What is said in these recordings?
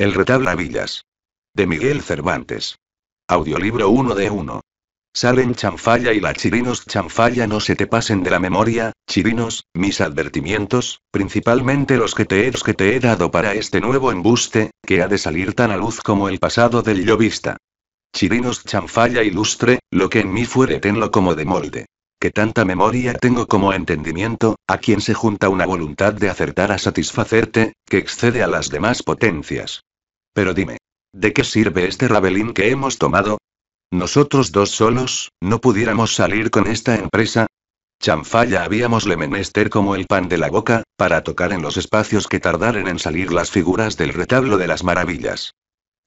El retabla Villas. De Miguel Cervantes. Audiolibro 1 de 1. Salen chanfalla y la chirinos chanfalla no se te pasen de la memoria, chirinos, mis advertimientos, principalmente los que te, he, dado para este nuevo embuste, que ha de salir tan a luz como el pasado del llovista. Chirinos chanfalla ilustre, lo que en mí fuere tenlo como de molde. Que tanta memoria tengo como entendimiento, a quien se junta una voluntad de acertar a satisfacerte, que excede a las demás potencias. Pero dime, ¿de qué sirve este rabelín que hemos tomado? ¿Nosotros dos solos, no pudiéramos salir con esta empresa? Chanfalla habíamos le menester como el pan de la boca, para tocar en los espacios que tardaren en salir las figuras del retablo de las maravillas.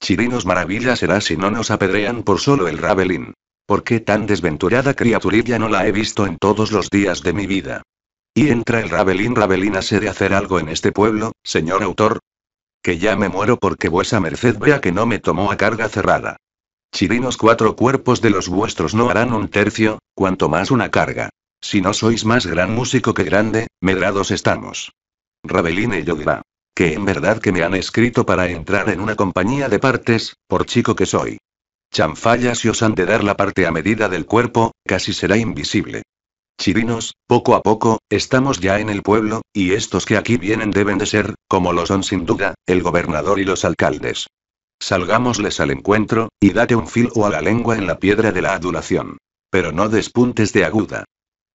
Chirinos maravilla será si no nos apedrean por solo el rabelín. ¿Por qué tan desventurada criaturilla no la he visto en todos los días de mi vida? Y entra el rabelín rabelín a de hacer algo en este pueblo, señor autor, que ya me muero porque vuesa merced vea que no me tomó a carga cerrada. Chirinos cuatro cuerpos de los vuestros no harán un tercio, cuanto más una carga. Si no sois más gran músico que grande, medrados estamos. Rabelín y yo dirá. Que en verdad que me han escrito para entrar en una compañía de partes, por chico que soy. Chanfallas y os han de dar la parte a medida del cuerpo, casi será invisible. Chirinos, poco a poco, estamos ya en el pueblo, y estos que aquí vienen deben de ser, como lo son sin duda, el gobernador y los alcaldes. Salgámosles al encuentro, y date un filo a la lengua en la piedra de la adulación. Pero no despuntes de aguda.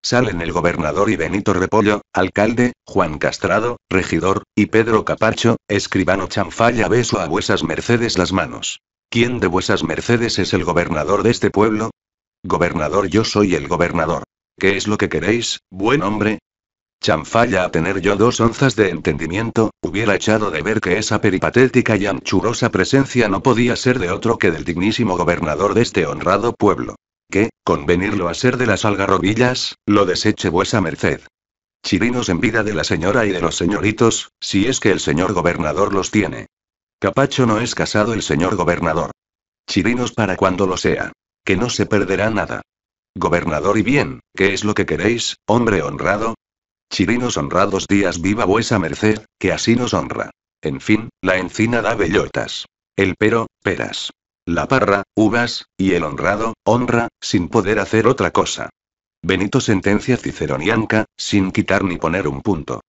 Salen el gobernador y Benito Repollo, alcalde, Juan Castrado, regidor, y Pedro Capacho, escribano chanfalla beso a vuesas mercedes las manos. ¿Quién de vuesas mercedes es el gobernador de este pueblo? Gobernador yo soy el gobernador. ¿Qué es lo que queréis, buen hombre? Chanfalla a tener yo dos onzas de entendimiento, hubiera echado de ver que esa peripatética y anchurosa presencia no podía ser de otro que del dignísimo gobernador de este honrado pueblo. Que, convenirlo a ser de las algarrobillas, lo deseche vuesa merced. Chirinos en vida de la señora y de los señoritos, si es que el señor gobernador los tiene. Capacho no es casado el señor gobernador. Chirinos para cuando lo sea. Que no se perderá nada. Gobernador y bien, ¿qué es lo que queréis, hombre honrado? Chirinos honrados días viva vuesa merced, que así nos honra. En fin, la encina da bellotas. El pero, peras. La parra, uvas, y el honrado, honra, sin poder hacer otra cosa. Benito sentencia ciceronianca, sin quitar ni poner un punto.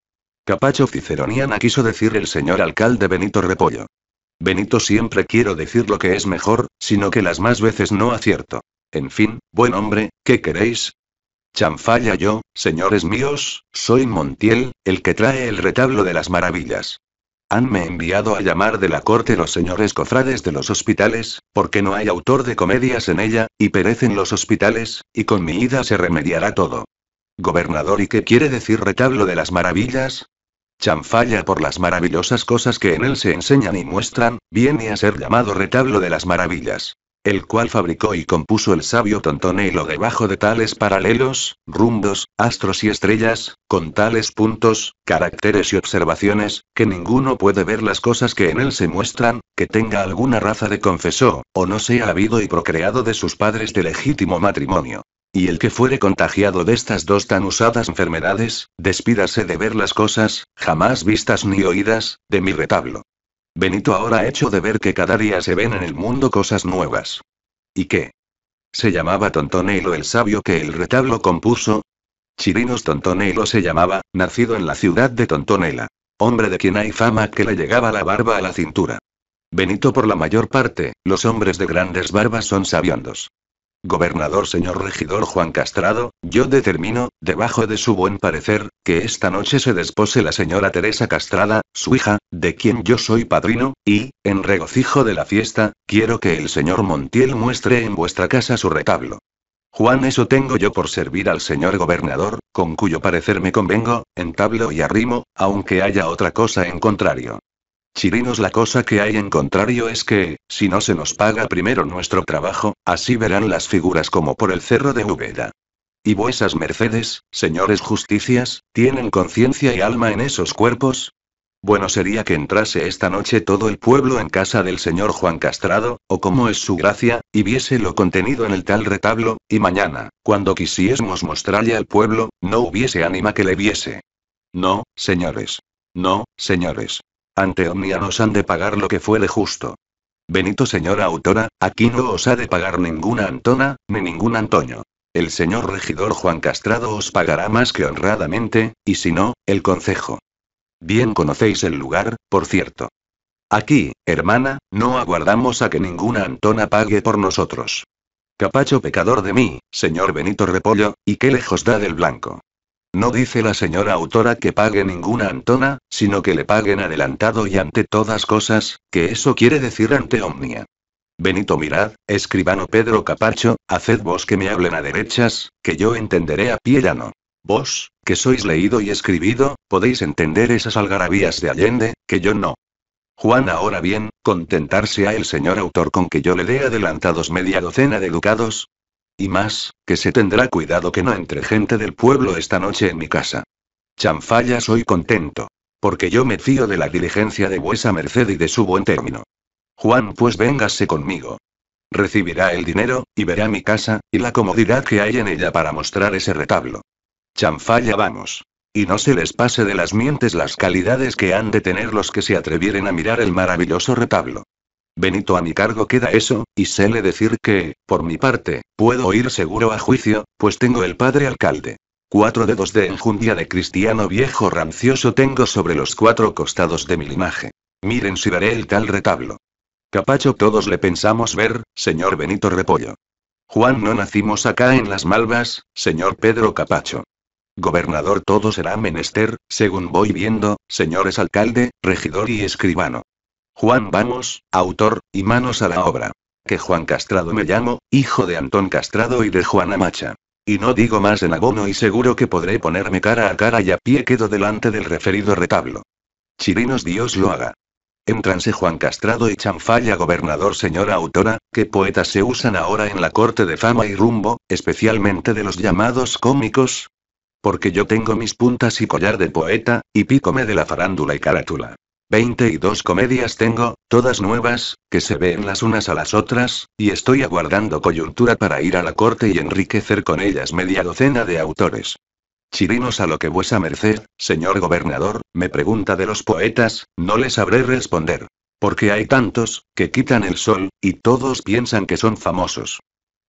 Capacho ciceroniana quiso decir el señor alcalde Benito Repollo. Benito siempre quiero decir lo que es mejor, sino que las más veces no acierto. En fin, buen hombre, ¿qué queréis? Chanfalla yo, señores míos, soy Montiel, el que trae el retablo de las maravillas. Hanme enviado a llamar de la corte los señores cofrades de los hospitales, porque no hay autor de comedias en ella, y perecen los hospitales, y con mi ida se remediará todo. Gobernador, ¿y qué quiere decir retablo de las maravillas? Chanfalla por las maravillosas cosas que en él se enseñan y muestran, viene a ser llamado retablo de las maravillas el cual fabricó y compuso el sabio lo debajo de tales paralelos, rumbos, astros y estrellas, con tales puntos, caracteres y observaciones, que ninguno puede ver las cosas que en él se muestran, que tenga alguna raza de confesó, o no sea habido y procreado de sus padres de legítimo matrimonio. Y el que fuere contagiado de estas dos tan usadas enfermedades, despídase de ver las cosas, jamás vistas ni oídas, de mi retablo. Benito ahora ha hecho de ver que cada día se ven en el mundo cosas nuevas. ¿Y qué? ¿Se llamaba Tontonelo el sabio que el retablo compuso? Chirinos Tontonelo se llamaba, nacido en la ciudad de Tontonela. Hombre de quien hay fama que le llegaba la barba a la cintura. Benito por la mayor parte, los hombres de grandes barbas son sabiondos. Gobernador señor regidor Juan Castrado, yo determino, debajo de su buen parecer, que esta noche se despose la señora Teresa Castrada, su hija, de quien yo soy padrino, y, en regocijo de la fiesta, quiero que el señor Montiel muestre en vuestra casa su retablo. Juan, eso tengo yo por servir al señor gobernador, con cuyo parecer me convengo, entablo y arrimo, aunque haya otra cosa en contrario. Chirinos la cosa que hay en contrario es que, si no se nos paga primero nuestro trabajo, así verán las figuras como por el cerro de Ubeda. Y vuesas mercedes, señores justicias, ¿tienen conciencia y alma en esos cuerpos? Bueno sería que entrase esta noche todo el pueblo en casa del señor Juan Castrado, o como es su gracia, y viese lo contenido en el tal retablo, y mañana, cuando quisiésemos mostrarle al pueblo, no hubiese ánima que le viese. No, señores. No, señores. Ante Omnia nos han de pagar lo que de justo. Benito señora autora, aquí no os ha de pagar ninguna Antona, ni ningún Antonio. El señor regidor Juan Castrado os pagará más que honradamente, y si no, el concejo. Bien conocéis el lugar, por cierto. Aquí, hermana, no aguardamos a que ninguna Antona pague por nosotros. Capacho pecador de mí, señor Benito Repollo, y qué lejos da del blanco. No dice la señora autora que pague ninguna Antona, sino que le paguen adelantado y ante todas cosas, que eso quiere decir ante omnia. Benito Mirad, escribano Pedro Capacho, haced vos que me hablen a derechas, que yo entenderé a pie llano. Vos, que sois leído y escribido, podéis entender esas algarabías de Allende, que yo no. Juan ahora bien, contentarse a el señor autor con que yo le dé adelantados media docena de ducados, y más, que se tendrá cuidado que no entre gente del pueblo esta noche en mi casa. Chanfalla soy contento. Porque yo me fío de la diligencia de vuesa merced y de su buen término. Juan pues véngase conmigo. Recibirá el dinero, y verá mi casa, y la comodidad que hay en ella para mostrar ese retablo. Chanfalla vamos. Y no se les pase de las mientes las calidades que han de tener los que se atrevieren a mirar el maravilloso retablo. Benito a mi cargo queda eso, y le decir que, por mi parte, puedo ir seguro a juicio, pues tengo el padre alcalde. Cuatro dedos de enjundia de cristiano viejo rancioso tengo sobre los cuatro costados de mi linaje. Miren si veré el tal retablo. Capacho todos le pensamos ver, señor Benito Repollo. Juan no nacimos acá en las Malvas, señor Pedro Capacho. Gobernador todo será menester, según voy viendo, señores alcalde, regidor y escribano. Juan Vamos, autor, y manos a la obra. Que Juan Castrado me llamo, hijo de Antón Castrado y de Juana Macha. Y no digo más en abono y seguro que podré ponerme cara a cara y a pie quedo delante del referido retablo. Chirinos Dios lo haga. Entranse Juan Castrado y Chanfalla gobernador señora autora, que poetas se usan ahora en la corte de fama y rumbo, especialmente de los llamados cómicos. Porque yo tengo mis puntas y collar de poeta, y pícome de la farándula y carátula. Veinte y dos comedias tengo, todas nuevas, que se ven las unas a las otras, y estoy aguardando coyuntura para ir a la corte y enriquecer con ellas media docena de autores. Chirinos a lo que vuesa merced, señor gobernador, me pregunta de los poetas, no le sabré responder. Porque hay tantos, que quitan el sol, y todos piensan que son famosos.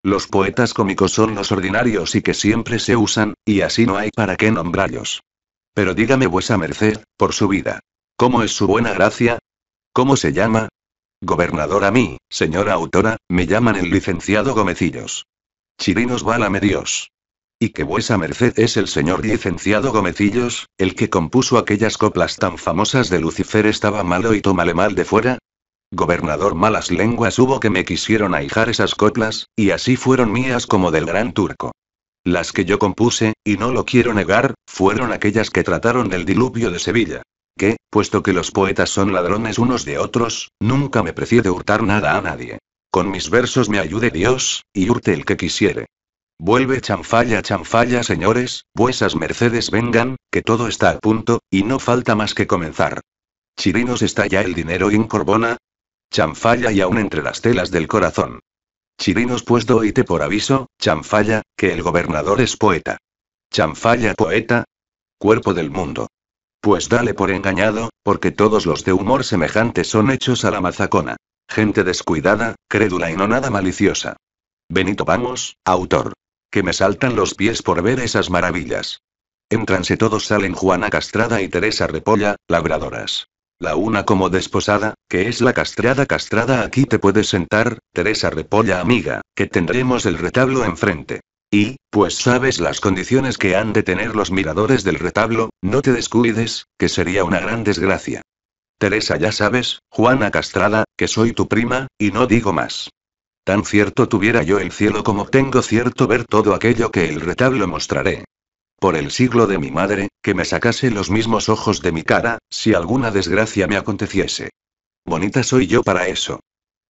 Los poetas cómicos son los ordinarios y que siempre se usan, y así no hay para qué nombrarlos. Pero dígame vuesa merced, por su vida, ¿Cómo es su buena gracia? ¿Cómo se llama? Gobernador a mí, señora autora, me llaman el licenciado Gomecillos. Chirinos válame Dios. Y que vuesa merced es el señor licenciado Gomecillos, el que compuso aquellas coplas tan famosas de Lucifer estaba malo y tómale mal de fuera, Gobernador malas lenguas hubo que me quisieron ahijar esas coplas, y así fueron mías como del gran turco. Las que yo compuse, y no lo quiero negar, fueron aquellas que trataron del diluvio de Sevilla que, puesto que los poetas son ladrones unos de otros, nunca me precie de hurtar nada a nadie. Con mis versos me ayude Dios, y hurte el que quisiere. Vuelve chanfalla, chanfalla, señores, vuesas mercedes vengan, que todo está a punto, y no falta más que comenzar. Chirinos está ya el dinero en Corbona. Chanfalla y aún entre las telas del corazón. Chirinos pues te por aviso, chanfalla, que el gobernador es poeta. Chanfalla poeta. Cuerpo del mundo. Pues dale por engañado, porque todos los de humor semejante son hechos a la mazacona. Gente descuidada, crédula y no nada maliciosa. Benito Vamos, autor. Que me saltan los pies por ver esas maravillas. Entranse todos salen Juana Castrada y Teresa Repolla, labradoras. La una como desposada, que es la castrada castrada aquí te puedes sentar, Teresa Repolla amiga, que tendremos el retablo enfrente. Y, pues sabes las condiciones que han de tener los miradores del retablo, no te descuides, que sería una gran desgracia. Teresa, ya sabes, Juana Castrada, que soy tu prima, y no digo más. Tan cierto tuviera yo el cielo como tengo cierto ver todo aquello que el retablo mostraré. Por el siglo de mi madre, que me sacase los mismos ojos de mi cara, si alguna desgracia me aconteciese. Bonita soy yo para eso.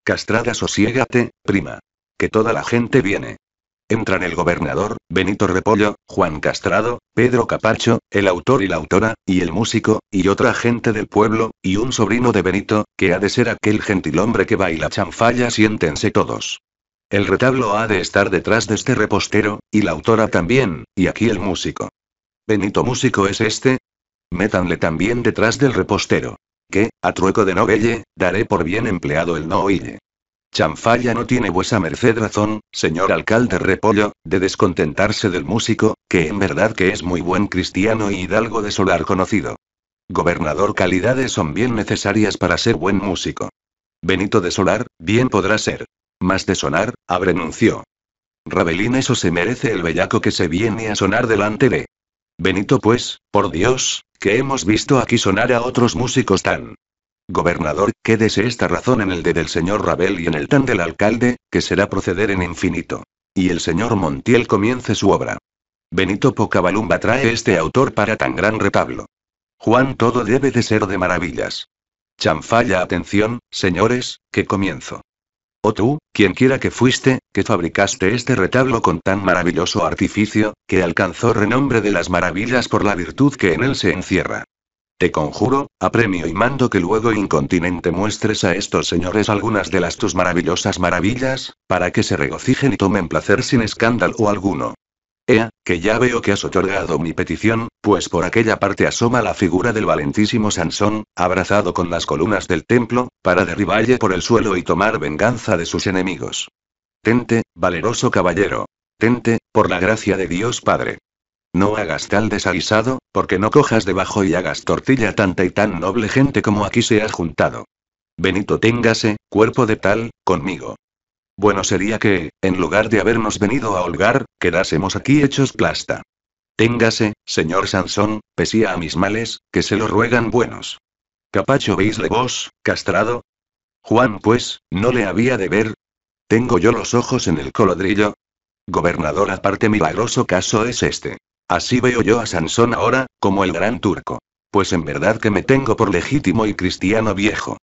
Castrada, sosiégate, prima. Que toda la gente viene entran el gobernador, Benito Repollo, Juan Castrado, Pedro Capacho, el autor y la autora, y el músico, y otra gente del pueblo, y un sobrino de Benito, que ha de ser aquel gentilhombre que baila chanfalla. Siéntense todos. El retablo ha de estar detrás de este repostero, y la autora también, y aquí el músico. ¿Benito músico es este? Métanle también detrás del repostero. Que, a trueco de no daré por bien empleado el no oye. Chanfalla no tiene vuesa merced razón, señor alcalde Repollo, de descontentarse del músico, que en verdad que es muy buen cristiano y hidalgo de solar conocido. Gobernador calidades son bien necesarias para ser buen músico. Benito de solar, bien podrá ser. Más de sonar, abrenunció. Rabelín eso se merece el bellaco que se viene a sonar delante de. Benito pues, por Dios, que hemos visto aquí sonar a otros músicos tan Gobernador, quédese esta razón en el de del señor Rabel y en el tan del alcalde, que será proceder en infinito. Y el señor Montiel comience su obra. Benito Pocabalumba trae este autor para tan gran retablo. Juan todo debe de ser de maravillas. Chanfalla atención, señores, que comienzo. O tú, quien quiera que fuiste, que fabricaste este retablo con tan maravilloso artificio, que alcanzó renombre de las maravillas por la virtud que en él se encierra. Te conjuro, apremio y mando que luego incontinente muestres a estos señores algunas de las tus maravillosas maravillas, para que se regocijen y tomen placer sin escándalo alguno. Ea, que ya veo que has otorgado mi petición, pues por aquella parte asoma la figura del valentísimo Sansón, abrazado con las columnas del templo, para derriballe por el suelo y tomar venganza de sus enemigos. Tente, valeroso caballero. Tente, por la gracia de Dios Padre. No hagas tal desaguisado, porque no cojas debajo y hagas tortilla tanta y tan noble gente como aquí se ha juntado. Benito téngase, cuerpo de tal, conmigo. Bueno sería que, en lugar de habernos venido a holgar, quedásemos aquí hechos plasta. Téngase, señor Sansón, pesía a mis males, que se lo ruegan buenos. Capacho veisle vos, castrado. Juan, pues, no le había de ver. Tengo yo los ojos en el colodrillo. Gobernador, aparte milagroso caso es este. Así veo yo a Sansón ahora, como el gran turco. Pues en verdad que me tengo por legítimo y cristiano viejo.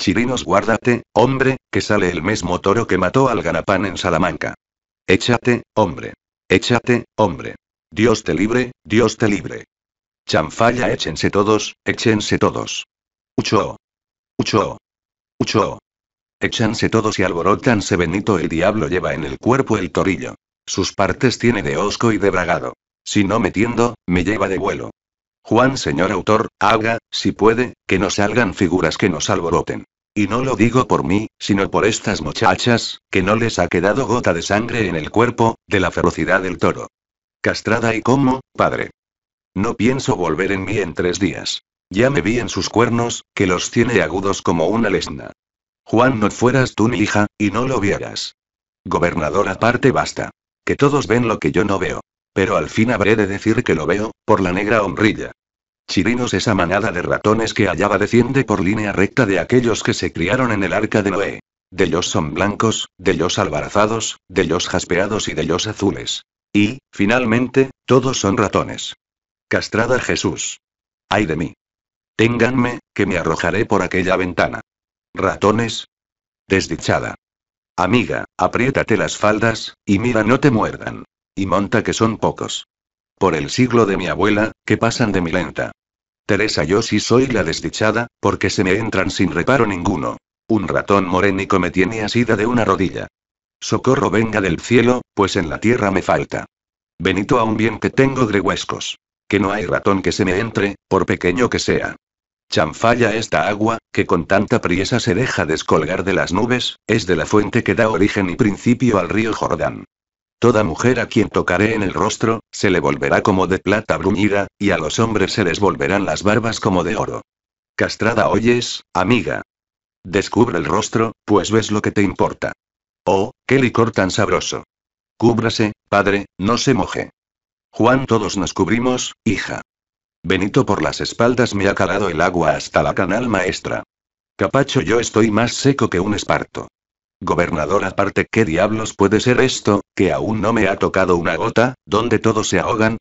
Chirinos, guárdate, hombre, que sale el mismo toro que mató al ganapán en Salamanca. Échate, hombre. Échate, hombre. Dios te libre, Dios te libre. Chanfalla, échense todos, échense todos. Ucho. Ucho. Ucho. Échanse todos y alborotanse Benito el diablo lleva en el cuerpo el torillo. Sus partes tiene de osco y de bragado. Si no me tiendo, me lleva de vuelo. Juan, señor autor, haga, si puede, que no salgan figuras que nos alboroten. Y no lo digo por mí, sino por estas muchachas, que no les ha quedado gota de sangre en el cuerpo, de la ferocidad del toro. Castrada y como, padre. No pienso volver en mí en tres días. Ya me vi en sus cuernos, que los tiene agudos como una lesna. Juan, no fueras tú mi hija, y no lo vieras. Gobernador aparte basta. Que todos ven lo que yo no veo pero al fin habré de decir que lo veo, por la negra hombrilla. Chirinos esa manada de ratones que hallaba desciende por línea recta de aquellos que se criaron en el arca de Noé. De ellos son blancos, de ellos albarazados, de ellos jaspeados y de ellos azules. Y, finalmente, todos son ratones. Castrada Jesús. ¡Ay de mí! Ténganme, que me arrojaré por aquella ventana. Ratones. Desdichada. Amiga, apriétate las faldas, y mira no te muerdan. Y monta que son pocos. Por el siglo de mi abuela, que pasan de mi lenta. Teresa, yo sí soy la desdichada, porque se me entran sin reparo ninguno. Un ratón morénico me tiene asida de una rodilla. Socorro venga del cielo, pues en la tierra me falta. Benito aún bien que tengo greguescos. Que no hay ratón que se me entre, por pequeño que sea. Chanfalla esta agua, que con tanta priesa se deja descolgar de las nubes, es de la fuente que da origen y principio al río Jordán. Toda mujer a quien tocaré en el rostro, se le volverá como de plata bruñida, y a los hombres se les volverán las barbas como de oro. Castrada oyes, amiga. Descubre el rostro, pues ves lo que te importa. Oh, qué licor tan sabroso. Cúbrase, padre, no se moje. Juan todos nos cubrimos, hija. Benito por las espaldas me ha calado el agua hasta la canal maestra. Capacho yo estoy más seco que un esparto. Gobernador aparte, ¿qué diablos puede ser esto, que aún no me ha tocado una gota, donde todos se ahogan?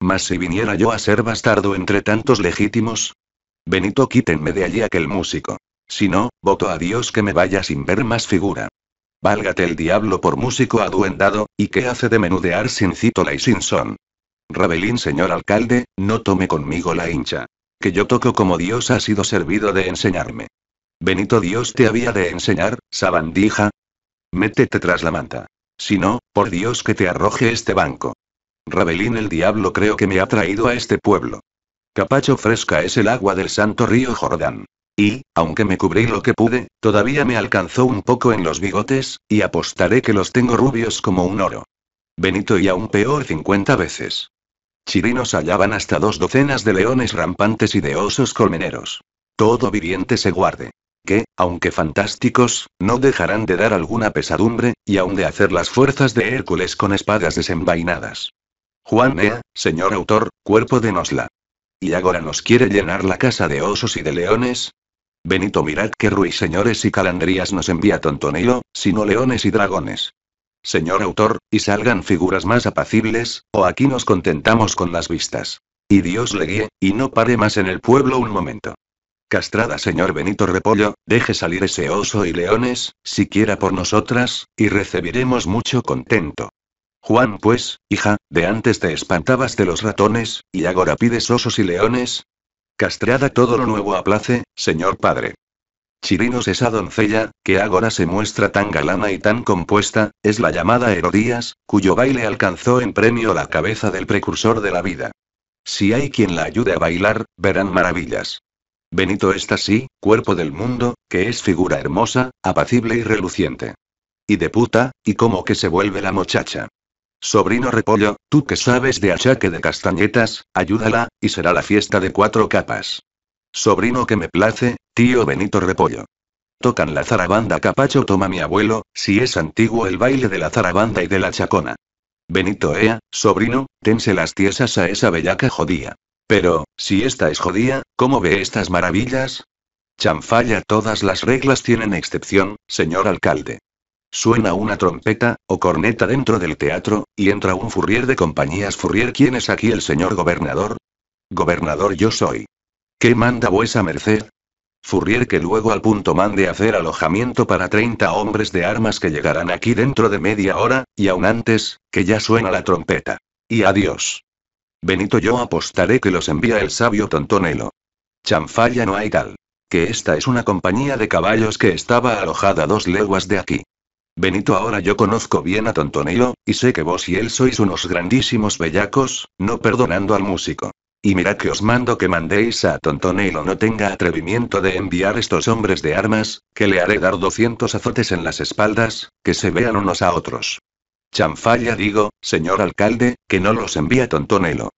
Mas si viniera yo a ser bastardo entre tantos legítimos. Benito, quítenme de allí aquel músico. Si no, voto a Dios que me vaya sin ver más figura. Válgate el diablo por músico aduendado, y que hace de menudear sin cítola y sin son. Rabelín, señor alcalde, no tome conmigo la hincha. Que yo toco como Dios ha sido servido de enseñarme. Benito Dios te había de enseñar, sabandija. Métete tras la manta. Si no, por Dios que te arroje este banco. Rabelín el diablo creo que me ha traído a este pueblo. Capacho fresca es el agua del santo río Jordán. Y, aunque me cubrí lo que pude, todavía me alcanzó un poco en los bigotes, y apostaré que los tengo rubios como un oro. Benito y aún peor 50 veces. Chirinos hallaban hasta dos docenas de leones rampantes y de osos colmeneros. Todo viviente se guarde que, aunque fantásticos, no dejarán de dar alguna pesadumbre, y aun de hacer las fuerzas de Hércules con espadas desenvainadas. Juan Ea, señor autor, cuerpo de Nosla. ¿Y ahora nos quiere llenar la casa de osos y de leones? Benito mirad que ruiseñores y calandrías nos envía Tontoneo, sino leones y dragones. Señor autor, y salgan figuras más apacibles, o aquí nos contentamos con las vistas. Y Dios le guíe, y no pare más en el pueblo un momento. Castrada señor Benito Repollo, deje salir ese oso y leones, siquiera por nosotras, y recibiremos mucho contento. Juan pues, hija, de antes te espantabas de los ratones, y agora pides osos y leones. Castrada todo lo nuevo aplace, señor padre. Chirinos esa doncella, que agora se muestra tan galana y tan compuesta, es la llamada Herodías, cuyo baile alcanzó en premio la cabeza del precursor de la vida. Si hay quien la ayude a bailar, verán maravillas. Benito está así, cuerpo del mundo, que es figura hermosa, apacible y reluciente. Y de puta, y como que se vuelve la muchacha. Sobrino Repollo, tú que sabes de achaque de castañetas, ayúdala, y será la fiesta de cuatro capas. Sobrino que me place, tío Benito Repollo. Tocan la zarabanda capacho toma mi abuelo, si es antiguo el baile de la zarabanda y de la chacona. Benito Ea, sobrino, tense las tiesas a esa bellaca jodía. Pero, si esta es jodía, ¿cómo ve estas maravillas? Chanfalla, todas las reglas tienen excepción, señor alcalde. Suena una trompeta, o corneta dentro del teatro, y entra un furrier de compañías furrier. ¿Quién es aquí el señor gobernador? Gobernador yo soy. ¿Qué manda vuesa merced? Furrier que luego al punto mande hacer alojamiento para 30 hombres de armas que llegarán aquí dentro de media hora, y aún antes, que ya suena la trompeta. Y adiós. Benito, yo apostaré que los envía el sabio Tontonelo. Chanfalla no hay tal. Que esta es una compañía de caballos que estaba alojada dos leguas de aquí. Benito, ahora yo conozco bien a Tontonelo, y sé que vos y él sois unos grandísimos bellacos, no perdonando al músico. Y mira que os mando que mandéis a Tontonelo no tenga atrevimiento de enviar estos hombres de armas, que le haré dar 200 azotes en las espaldas, que se vean unos a otros. Chanfalla digo, señor alcalde, que no los envía Tontonelo.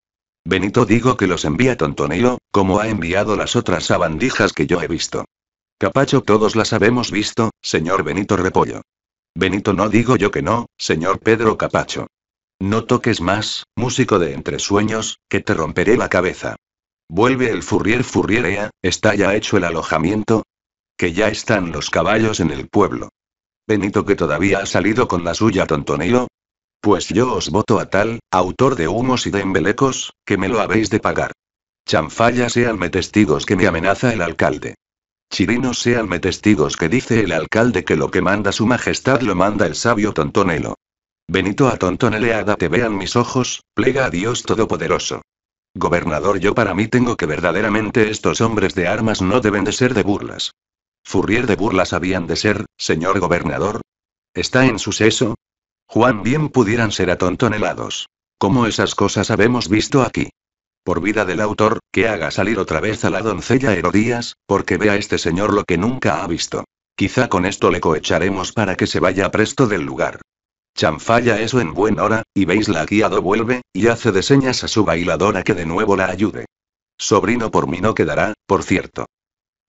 Benito digo que los envía Tontonelo, como ha enviado las otras sabandijas que yo he visto. Capacho todos las habemos visto, señor Benito Repollo. Benito no digo yo que no, señor Pedro Capacho. No toques más, músico de entre sueños, que te romperé la cabeza. Vuelve el furrier furrierea, está ya hecho el alojamiento. Que ya están los caballos en el pueblo. Benito que todavía ha salido con la suya tontoneo. Pues yo os voto a tal, autor de humos y de embelecos, que me lo habéis de pagar. Chanfalla seanme testigos que me amenaza el alcalde. Chirino seanme testigos que dice el alcalde que lo que manda su majestad lo manda el sabio tontonelo. Benito a tontoneleada te vean mis ojos, plega a Dios todopoderoso. Gobernador yo para mí tengo que verdaderamente estos hombres de armas no deben de ser de burlas. Furrier de burlas habían de ser, señor gobernador. ¿Está en su seso? Juan bien pudieran ser atontonelados. Como esas cosas habemos visto aquí. Por vida del autor, que haga salir otra vez a la doncella Herodías, porque vea este señor lo que nunca ha visto. Quizá con esto le coecharemos para que se vaya presto del lugar. Chanfalla eso en buen hora, y veis la guiado vuelve, y hace de señas a su bailadora que de nuevo la ayude. Sobrino por mí no quedará, por cierto.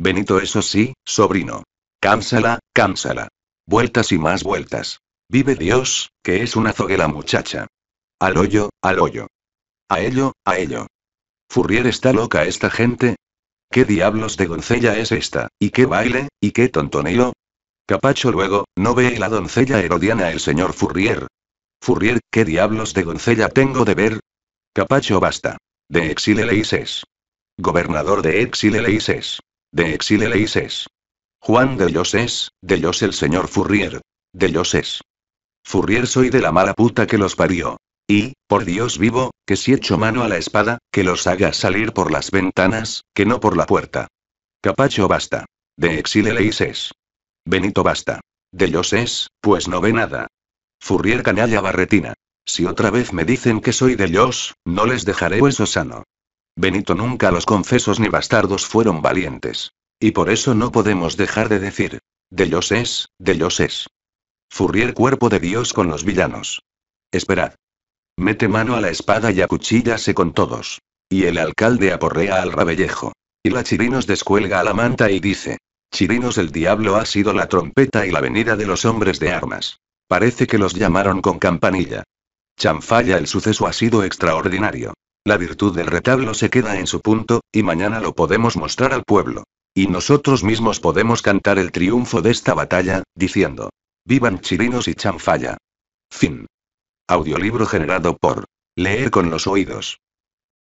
Benito, eso sí, sobrino. Cánsala, cánsala. Vueltas y más vueltas. Vive Dios, que es una zoguela muchacha. Al hoyo, al hoyo. A ello, a ello. Furrier está loca esta gente. ¿Qué diablos de doncella es esta? ¿Y qué baile? ¿Y qué tontoneo? Capacho luego, ¿no ve la doncella herodiana el señor Furrier? Furrier, ¿qué diablos de doncella tengo de ver? Capacho basta. De Exile Gobernador de Exile de exile es. Juan de Dios es, de Dios el señor Furrier. De Dios es. Furrier soy de la mala puta que los parió. Y, por Dios vivo, que si echo mano a la espada, que los haga salir por las ventanas, que no por la puerta. Capacho basta. De exile leis es. Benito basta. De Dios es, pues no ve nada. Furrier canalla barretina. Si otra vez me dicen que soy de Dios, no les dejaré hueso sano. Benito nunca los confesos ni bastardos fueron valientes. Y por eso no podemos dejar de decir. De ellos es, de ellos es. Furrier cuerpo de Dios con los villanos. Esperad. Mete mano a la espada y acuchillase con todos. Y el alcalde aporrea al rabellejo. Y la Chirinos descuelga a la manta y dice. Chirinos el diablo ha sido la trompeta y la venida de los hombres de armas. Parece que los llamaron con campanilla. Chanfalla el suceso ha sido extraordinario. La virtud del retablo se queda en su punto, y mañana lo podemos mostrar al pueblo. Y nosotros mismos podemos cantar el triunfo de esta batalla, diciendo, vivan Chirinos y Chanfalla. Fin. Audiolibro generado por Leer con los oídos.